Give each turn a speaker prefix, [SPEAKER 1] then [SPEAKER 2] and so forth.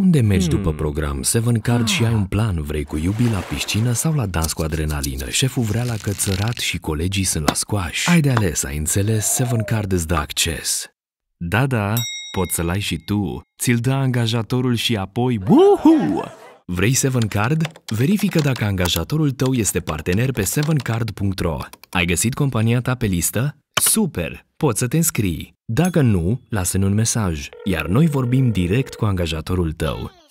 [SPEAKER 1] Unde mergi hmm. după program? Seven Card ah. și ai un plan? Vrei cu iubii la piscină sau la dans cu adrenalină? Șeful vrea la cățărat și colegii sunt la squash. Ai de ales, ai înțeles? Seven Card îți dă acces. Da, da, poți să-l ai și tu. Ți-l dă angajatorul și apoi... Uhu! Vrei Seven Card? Verifică dacă angajatorul tău este partener pe sevencard.ro. Ai găsit compania ta pe listă? Super! poți să
[SPEAKER 2] te înscrii. Dacă nu, lasă-ne un mesaj, iar noi vorbim
[SPEAKER 3] direct cu angajatorul
[SPEAKER 2] tău.